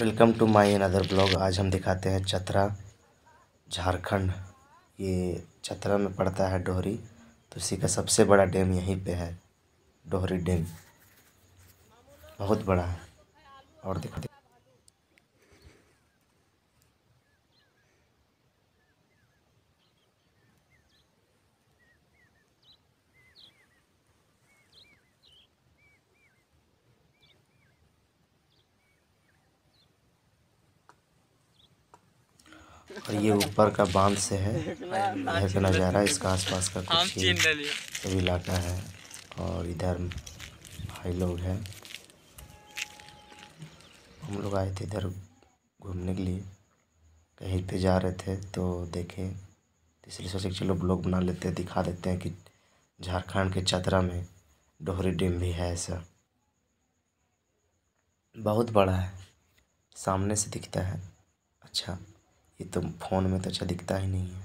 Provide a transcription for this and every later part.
welcome to my another blog आज हम दिखाते हैं चतरा झारखंड ये चतरा में पड़ता है डोहरी तो इसी का सबसे बड़ा डैम यहीं पे है डोहरी डैम बहुत बड़ा है और दिखाते और ये ऊपर का बांध से है का नज़ारा इसका आसपास का कुछ ही इलाका है और इधर भाई लोग हैं हम लोग आए थे इधर घूमने के लिए कहीं पे जा रहे थे तो देखे इसलिए सोचे चलो ब्लॉग बना लेते हैं दिखा देते हैं कि झारखंड के चतरा में डोहरी डैम भी है ऐसा बहुत बड़ा है सामने से दिखता है अच्छा ये तो फ़ोन में तो अच्छा दिखता ही नहीं है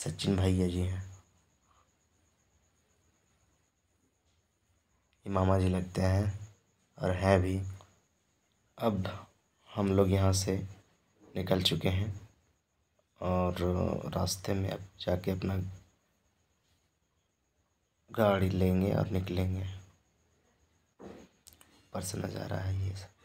सचिन भैया जी हैं ये मामा जी लगते हैं और हैं भी अब हम लोग यहाँ से निकल चुके हैं और रास्ते में अब जाके अपना गाड़ी लेंगे और निकलेंगे पर्सन नज़ारा है ये सब